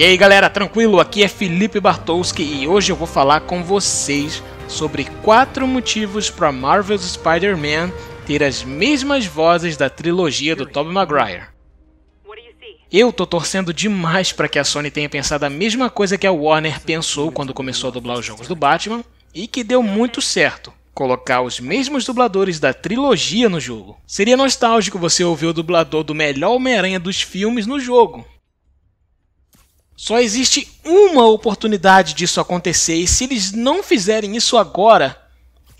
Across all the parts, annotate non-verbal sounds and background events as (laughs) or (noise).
E aí galera, tranquilo? Aqui é Felipe Bartowski e hoje eu vou falar com vocês sobre quatro motivos para Marvel's Spider-Man ter as mesmas vozes da trilogia do Tobey Maguire. Eu tô torcendo demais para que a Sony tenha pensado a mesma coisa que a Warner pensou quando começou a dublar os jogos do Batman e que deu muito certo colocar os mesmos dubladores da trilogia no jogo. Seria nostálgico você ouvir o dublador do melhor Homem-Aranha dos filmes no jogo. Só existe uma oportunidade disso acontecer e se eles não fizerem isso agora,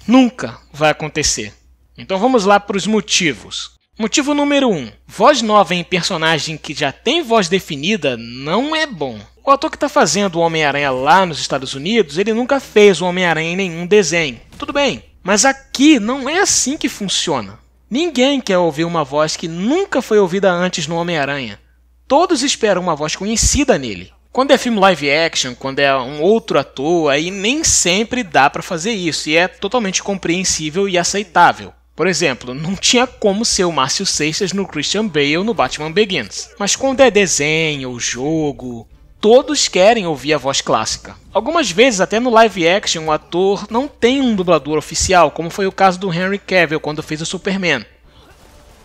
nunca vai acontecer. Então vamos lá para os motivos. Motivo número 1. Um, voz nova em personagem que já tem voz definida não é bom. O ator que está fazendo o Homem-Aranha lá nos Estados Unidos, ele nunca fez o Homem-Aranha em nenhum desenho. Tudo bem, mas aqui não é assim que funciona. Ninguém quer ouvir uma voz que nunca foi ouvida antes no Homem-Aranha todos esperam uma voz conhecida nele. Quando é filme live action, quando é um outro ator, aí nem sempre dá para fazer isso e é totalmente compreensível e aceitável. Por exemplo, não tinha como ser o Márcio Seixas no Christian Bale no Batman Begins. Mas quando é desenho, jogo, todos querem ouvir a voz clássica. Algumas vezes, até no live action, o ator não tem um dublador oficial, como foi o caso do Henry Cavill quando fez o Superman.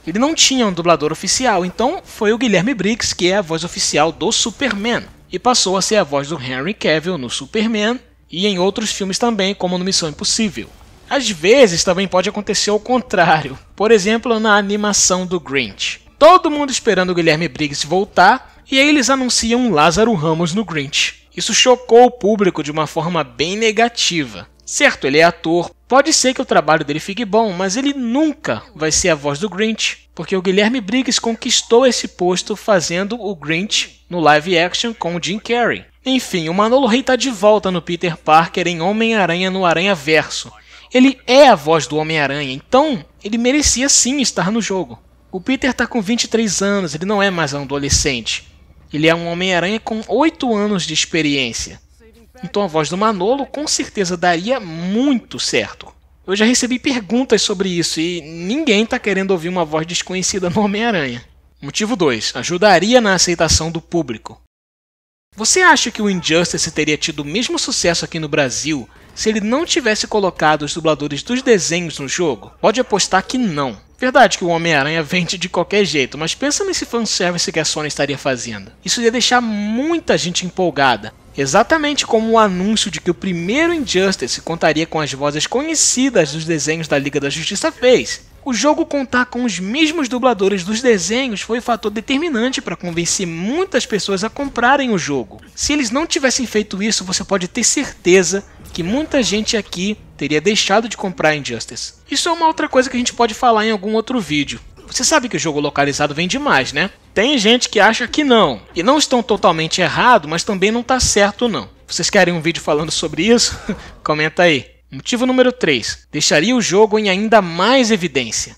Ele não tinha um dublador oficial, então foi o Guilherme Briggs que é a voz oficial do Superman e passou a ser a voz do Henry Cavill no Superman e em outros filmes também, como no Missão Impossível. Às vezes também pode acontecer o contrário, por exemplo, na animação do Grinch. Todo mundo esperando o Guilherme Briggs voltar e aí eles anunciam Lázaro Ramos no Grinch. Isso chocou o público de uma forma bem negativa. Certo, ele é ator. Pode ser que o trabalho dele fique bom, mas ele nunca vai ser a voz do Grinch, porque o Guilherme Briggs conquistou esse posto fazendo o Grinch no live action com o Jim Carrey. Enfim, o Manolo Rey está de volta no Peter Parker em Homem-Aranha no Aranha Verso. Ele é a voz do Homem-Aranha, então ele merecia sim estar no jogo. O Peter está com 23 anos, ele não é mais um adolescente. Ele é um Homem-Aranha com 8 anos de experiência. Então a voz do Manolo com certeza daria muito certo. Eu já recebi perguntas sobre isso e ninguém está querendo ouvir uma voz desconhecida no Homem-Aranha. Motivo 2. Ajudaria na aceitação do público. Você acha que o Injustice teria tido o mesmo sucesso aqui no Brasil se ele não tivesse colocado os dubladores dos desenhos no jogo? Pode apostar que não. Verdade que o Homem-Aranha vende de qualquer jeito, mas pensa nesse fanservice que a Sony estaria fazendo. Isso ia deixar muita gente empolgada, exatamente como o anúncio de que o primeiro Injustice contaria com as vozes conhecidas dos desenhos da Liga da Justiça fez. O jogo contar com os mesmos dubladores dos desenhos foi um fator determinante para convencer muitas pessoas a comprarem o jogo. Se eles não tivessem feito isso, você pode ter certeza que muita gente aqui teria deixado de comprar Injustice. Isso é uma outra coisa que a gente pode falar em algum outro vídeo. Você sabe que o jogo localizado vem demais, né? Tem gente que acha que não, e não estão totalmente errado, mas também não está certo não. Vocês querem um vídeo falando sobre isso? (laughs) Comenta aí. Motivo número 3: deixaria o jogo em ainda mais evidência.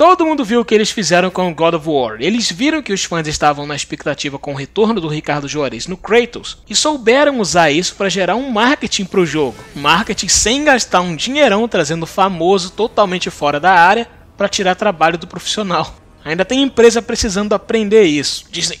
Todo mundo viu o que eles fizeram com God of War. Eles viram que os fãs estavam na expectativa com o retorno do Ricardo Juarez no Kratos e souberam usar isso para gerar um marketing para o jogo. Marketing sem gastar um dinheirão trazendo o famoso totalmente fora da área para tirar trabalho do profissional. Ainda tem empresa precisando aprender isso. Dizem.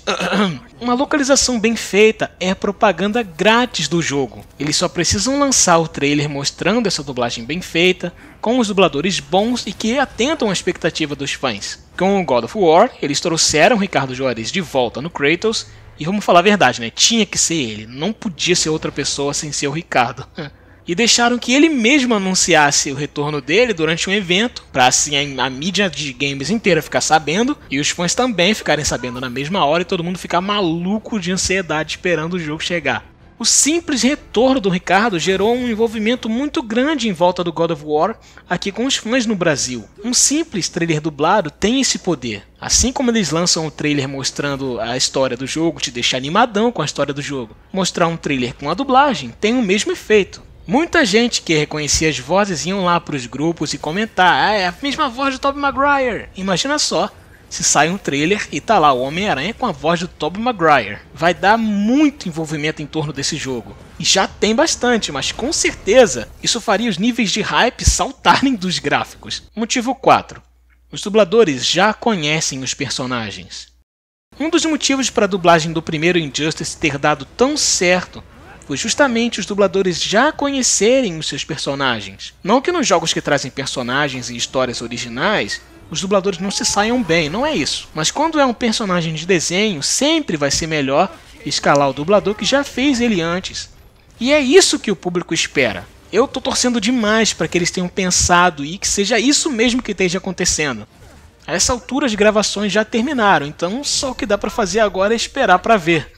Uma localização bem feita é propaganda grátis do jogo. Eles só precisam lançar o trailer mostrando essa dublagem bem feita, com os dubladores bons e que atentam à expectativa dos fãs. Com o God of War, eles trouxeram Ricardo Juarez de volta no Kratos. E vamos falar a verdade, né? Tinha que ser ele, não podia ser outra pessoa sem ser o Ricardo. (laughs) e deixaram que ele mesmo anunciasse o retorno dele durante um evento, para assim a, a, mídia de games inteira ficar sabendo e os fãs também ficarem sabendo na mesma hora e todo mundo ficar maluco de ansiedade esperando o jogo chegar. O simples retorno do Ricardo gerou um envolvimento muito grande em volta do God of War aqui com os fãs no Brasil. Um simples trailer dublado tem esse poder. Assim como eles lançam um trailer mostrando a história do jogo, te deixar animadão com a história do jogo, mostrar um trailer com a dublagem tem o mesmo efeito. Muita gente que reconhecia as vozes iam lá para os grupos e comentar: ah, é a mesma voz do Tobey Maguire. Imagina só. Se sai um trailer e tá lá o Homem-Aranha com a voz do Tobey Maguire. Vai dar muito envolvimento em torno desse jogo. E já tem bastante, mas com certeza isso faria os níveis de hype saltarem dos gráficos. Motivo 4. Os dubladores já conhecem os personagens. Um dos motivos para a dublagem do primeiro Injustice ter dado tão certo justamente os dubladores já conhecerem os seus personagens. Não que nos jogos que trazem personagens e histórias originais, os dubladores não se saiam bem, não é isso. Mas quando é um personagem de desenho, sempre vai ser melhor escalar o dublador que já fez ele antes. E é isso que o público espera. Eu tô torcendo demais para que eles tenham pensado e que seja isso mesmo que esteja acontecendo. A essa altura as gravações já terminaram, então só o que dá para fazer agora é esperar para ver.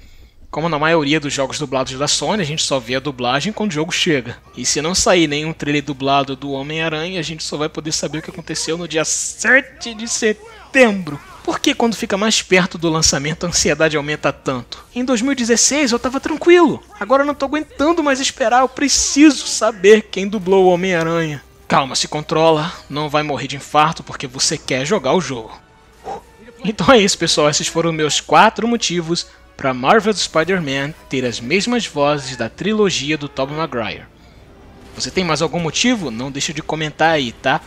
Como na maioria dos jogos dublados da Sony, a gente só vê a dublagem quando o jogo chega. E se não sair nenhum trailer dublado do Homem-Aranha, a gente só vai poder saber o que aconteceu no dia 7 de setembro. Por que quando fica mais perto do lançamento a ansiedade aumenta tanto? Em 2016 eu tava tranquilo. Agora eu não tô aguentando mais esperar, eu preciso saber quem dublou o Homem-Aranha. Calma, se controla, não vai morrer de infarto porque você quer jogar o jogo. Então é isso, pessoal. Esses foram meus quatro motivos para Marvel Spider-Man ter as mesmas vozes da trilogia do Tobey Maguire. Você tem mais algum motivo? Não deixe de comentar aí, tá?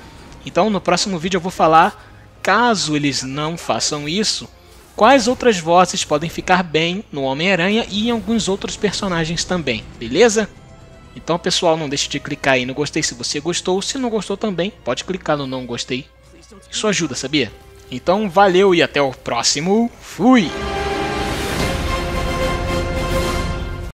Então no próximo vídeo eu vou falar, caso eles não façam isso, quais outras vozes podem ficar bem no Homem-Aranha e em alguns outros personagens também, beleza? Então pessoal, não deixe de clicar aí no gostei se você gostou, se não gostou também, pode clicar no não gostei, isso ajuda, sabia? Então valeu e até o próximo, fui!